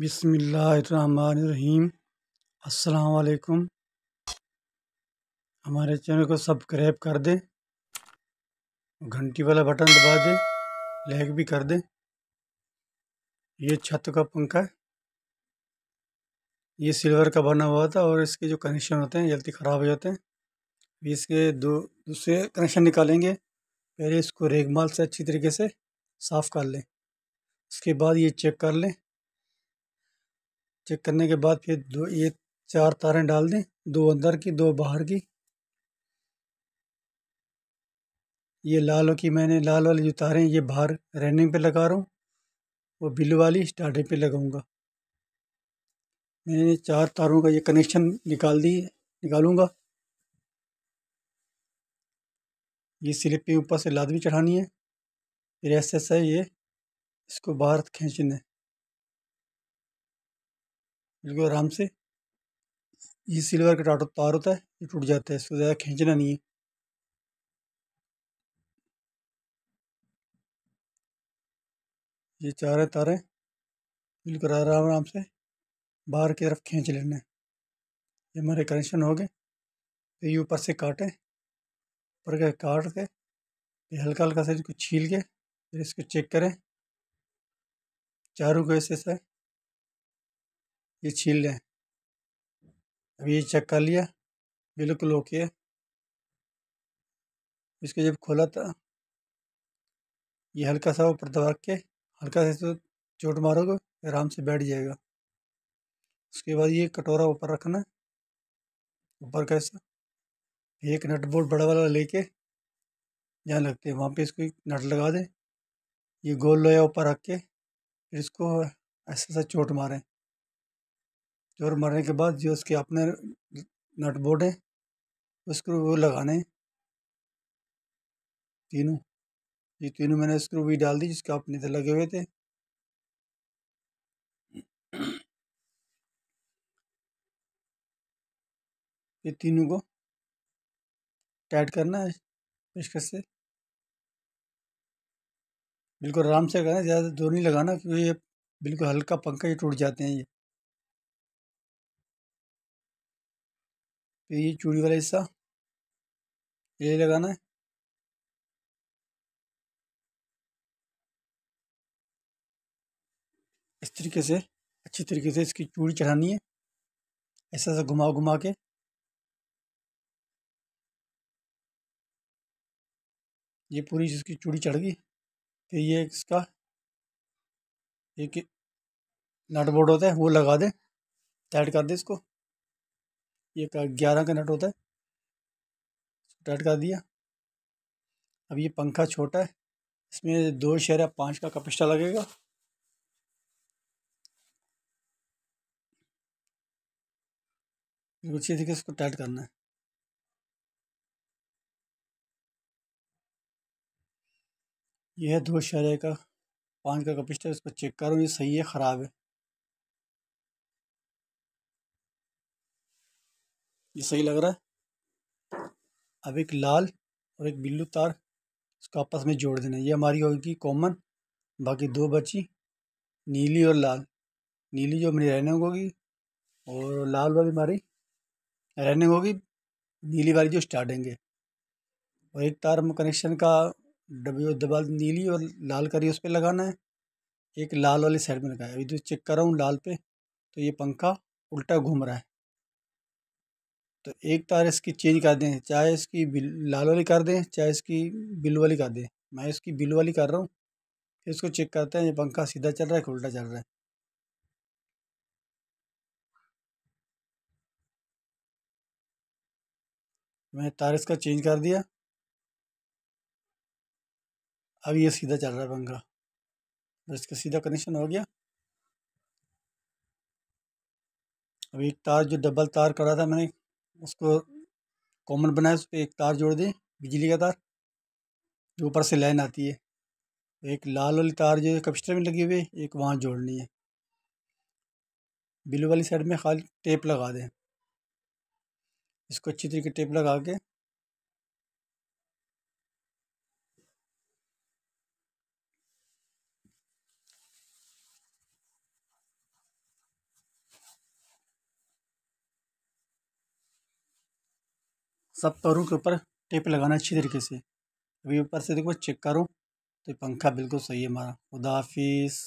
बिसमीम असलकुम हमारे चैनल को सब्सक्राइब कर दें घंटी वाला बटन दबा दें लाइक भी कर दें ये छत का पंखा है ये सिल्वर का बना हुआ था और इसके जो कनेक्शन होते हैं जल्दी ख़राब हो जाते हैं इसके दो दूसरे कनेक्शन निकालेंगे पहले इसको रेगमाल से अच्छी तरीके से साफ़ कर लें उसके बाद ये चेक कर लें चेक करने के बाद फिर दो ये चार तारें डाल दें दो अंदर की दो बाहर की ये लाल की मैंने लाल वाली जो तारें ये बाहर रनिंग पे लगा रहा हूँ वो बिलू वाली स्टार्टिंग पे लगाऊंगा मैंने चार तारों का ये कनेक्शन निकाल दी निकालूंगा ये स्लिप के ऊपर से भी चढ़ानी है फिर ऐसे ऐसा ये इसको बाहर खींचना है बिल्कुल आराम से ये सिल्वर का टाटो तार होता है ये टूट जाता है इसको ज़्यादा खींचना नहीं है ये चार तारें बिल्कुल आराम आराम से बाहर की तरफ खींच लेना है ये हमारे कनेक्शन हो गए फिर ये ऊपर से काटें ऊपर के काट के फिर हल्का हल्का से इसको छील के फिर इसको चेक करें चारों को ऐसे ऐसा ये छील लें अभी ये चेक कर लिया बिल्कुल ओके इसको जब खोला था ये हल्का सा ऊपर दबा के हल्का सा तो चोट मारोगे आराम से बैठ जाएगा उसके बाद ये कटोरा ऊपर रखना ऊपर कैसा एक नट बोल्ट बड़ा वाला लेके जहाँ लगते हैं वहाँ पे इसको एक नट लगा दें ये गोल लोया ऊपर रख के फिर इसको ऐसा सा चोट मारें चोर मरने के बाद जो उसके अपने नट बोर्ड हैं उसको वो लगाने तीनों ये तीनों मैंने स्क्रू भी डाल दी जिसके आप नीचे लगे हुए थे ये तीनों को टाइट करना है पेशकश से बिल्कुल आराम से करना ज़्यादा दूर नहीं लगाना क्योंकि ये बिल्कुल हल्का पंखा ही टूट जाते हैं ये फिर ये चूड़ी वाला हिस्सा ये लगाना है इस तरीके से अच्छी तरीके से इसकी चूड़ी चढ़ानी है ऐसा ऐसा घुमा घुमा के ये पूरी इसकी चूड़ी चढ़ गई फिर ये इसका एक नट बोर्ड होता है वो लगा दें टाइट कर दें इसको ये का ग्यारह का नट होता है टाइट कर दिया अब ये पंखा छोटा है इसमें दो या पाँच का कपिस्टा लगेगा बिल्कुल अच्छी तरीके इसको टाइट करना है यह है दो शहरे का पाँच का कपिस्टा इसको चेक करो ये सही है ख़राब है ये सही लग रहा है अब एक लाल और एक बिल्लू तार इसको आपस में जोड़ देना ये हमारी होगी कॉमन बाकी दो बची नीली और लाल नीली जो हमारी रहने होगी और लाल वाली हमारी रहने होगी नीली वाली जो स्टार्टिंग है और एक तार में कनेक्शन का डब्बे दबा नीली और लाल करी उस पर लगाना है एक लाल वाली साइड में लगाया अभी जो तो चेक कर रहा हूँ लाल पे तो ये पंखा उल्टा घूम रहा है तो एक तार इसकी चेंज कर दें चाहे इसकी बिल लाल वाली कर दें चाहे इसकी बिल वाली कर दें मैं इसकी बिल वाली कर रहा हूँ फिर इसको चेक करते हैं ये पंखा सीधा चल रहा है कि उल्टा चल रहा है मैं तार इसका चेंज कर दिया अब ये सीधा चल रहा है पंखा तो इसका सीधा कनेक्शन हो गया अब एक तार जो डबल तार करा था मैंने उसको कॉमन बनाए उस पर एक तार जोड़ दें बिजली का तार जो ऊपर से लाइन आती है एक लाल वाली तार जो है कपस्टर में लगी हुई है एक वहाँ जोड़नी है बिलू वाली साइड में खाली टेप लगा दें इसको अच्छी तरीके टेप लगा के सब तारों के ऊपर टेप लगाना अच्छी तरीके से अभी ऊपर से देखो चेक करो तो पंखा बिल्कुल सही है हमारा खुदाफिस